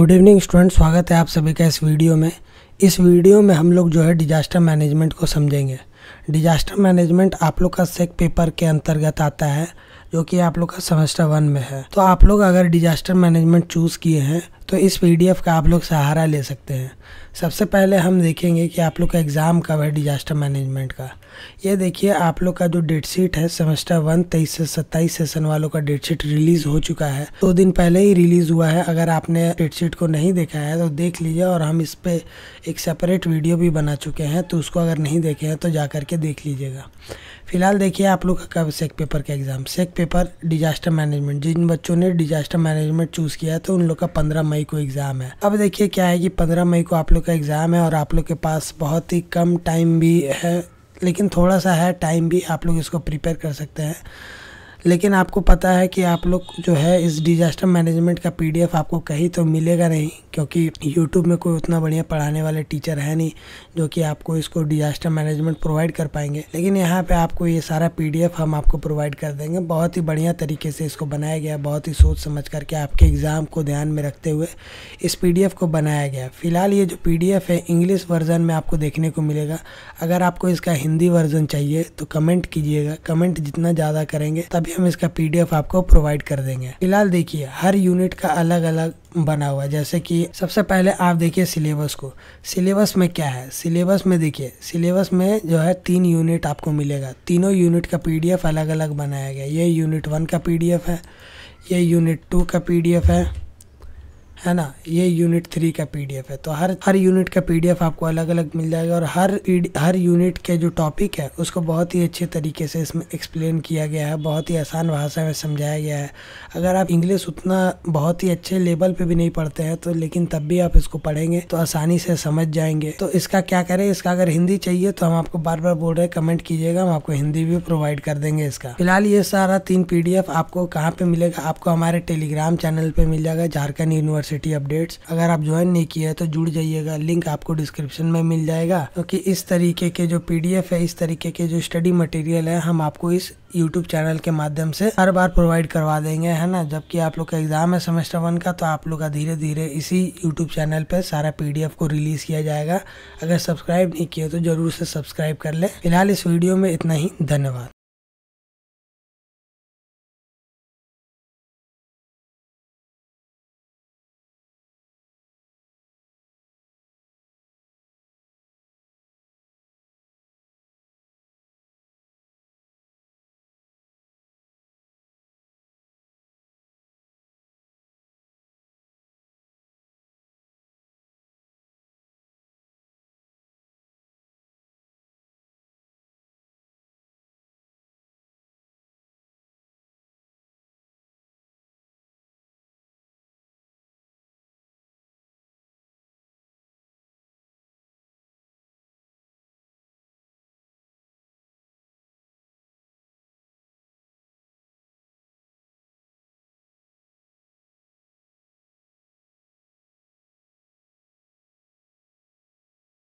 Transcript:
good evening student स्वागत है आप सभी का इस वीडियो में इस वीडियो में हम लोग जो है डिजास्टर मैनेजमेंट को समझेंगे डिजास्टर मैनेजमेंट आप लोग का सेक पेपर के अंतर्गत आता है जो कि आप लोग का सेमेस्टर वन में है तो आप लोग अगर डिजास्टर मैनेजमेंट चूज़ किए हैं तो इस पी का आप लोग सहारा ले सकते हैं सबसे पहले हम देखेंगे कि आप लोग का एग्ज़ाम कब है डिजास्टर मैनेजमेंट का ये देखिए आप लोग का जो डेट शीट है सेमेस्टर वन तेईस से सत्ताईस सेशन वालों का डेट शीट रिलीज़ हो चुका है दो तो दिन पहले ही रिलीज़ हुआ है अगर आपने डेट शीट को नहीं देखा है तो देख लीजिए और हम इस पर एक सेपरेट वीडियो भी बना चुके हैं तो उसको अगर नहीं देखे हैं तो जा करके देख लीजिएगा फिलहाल देखिए आप लोग का कब सेक पेपर का exam SEC paper disaster management जिन बच्चों ने डिजास्टर मैनेजमेंट चूज़ किया है तो उन लोग का पंद्रह मई को एग्ज़ाम है अब देखिए क्या है कि पंद्रह मई को आप लोग लोग का एग्ज़ाम है और आप लोग के पास बहुत ही कम टाइम भी है लेकिन थोड़ा सा है टाइम भी आप लोग इसको प्रिपेयर कर सकते हैं लेकिन आपको पता है कि आप लोग जो है इस डिज़ास्टर मैनेजमेंट का पीडीएफ आपको कहीं तो मिलेगा नहीं क्योंकि यूट्यूब में कोई उतना बढ़िया पढ़ाने वाले टीचर है नहीं जो कि आपको इसको डिजास्टर मैनेजमेंट प्रोवाइड कर पाएंगे लेकिन यहाँ पे आपको ये सारा पी हम आपको प्रोवाइड कर देंगे बहुत ही बढ़िया तरीके से इसको बनाया गया बहुत ही सोच समझ करके आपके एग्ज़ाम को ध्यान में रखते हुए इस पी को बनाया गया फिलहाल ये जो पी है इंग्लिश वर्जन में आपको देखने को मिलेगा अगर आपको इसका हिंदी वर्जन चाहिए तो कमेंट कीजिएगा कमेंट जितना ज़्यादा करेंगे तभी हम इसका पी आपको प्रोवाइड कर देंगे फिलहाल देखिए हर यूनिट का अलग अलग बना हुआ है जैसे कि सबसे पहले आप देखिए सिलेबस को सिलेबस में क्या है सिलेबस में देखिए सिलेबस में जो है तीन यूनिट आपको मिलेगा तीनों यूनिट का पी अलग अलग बनाया गया ये यूनिट वन का पी है ये यूनिट टू का पी है है ना ये यूनिट थ्री का पीडीएफ है तो हर हर यूनिट का पीडीएफ आपको अलग अलग मिल जाएगा और हर हर यूनिट के जो टॉपिक है उसको बहुत ही अच्छे तरीके से इसमें एक्सप्लेन किया गया है बहुत ही आसान भाषा में समझाया गया है अगर आप इंग्लिश उतना बहुत ही अच्छे लेवल पे भी नहीं पढ़ते हैं तो लेकिन तब भी आप इसको पढ़ेंगे तो आसानी से समझ जाएंगे तो इसका क्या करें इसका अगर हिंदी चाहिए तो हम आपको बार बार बोल रहे हैं कमेंट कीजिएगा हम आपको हिंदी भी प्रोवाइड कर देंगे इसका फिलहाल ये सारा तीन पीडीएफ आपको कहाँ पे मिलेगा आपको हमारे टेलीग्राम चैनल पे मिल जाएगा झारखंड यूनिवर्सिटी यूनिवर्सिटी अपडेट्स अगर आप ज्वाइन नहीं किया है तो जुड़ जाइएगा लिंक आपको डिस्क्रिप्शन में मिल जाएगा क्योंकि तो इस तरीके के जो पीडीएफ है इस तरीके के जो स्टडी मटेरियल है हम आपको इस यूट्यूब चैनल के माध्यम से हर बार प्रोवाइड करवा देंगे है ना जबकि आप लोग का एग्जाम है सेमेस्टर वन का तो आप लोग का धीरे धीरे इसी यूट्यूब चैनल पर सारा पी को रिलीज किया जाएगा अगर सब्सक्राइब नहीं किया तो जरूर से सब्सक्राइब कर ले फिलहाल इस वीडियो में इतना ही धन्यवाद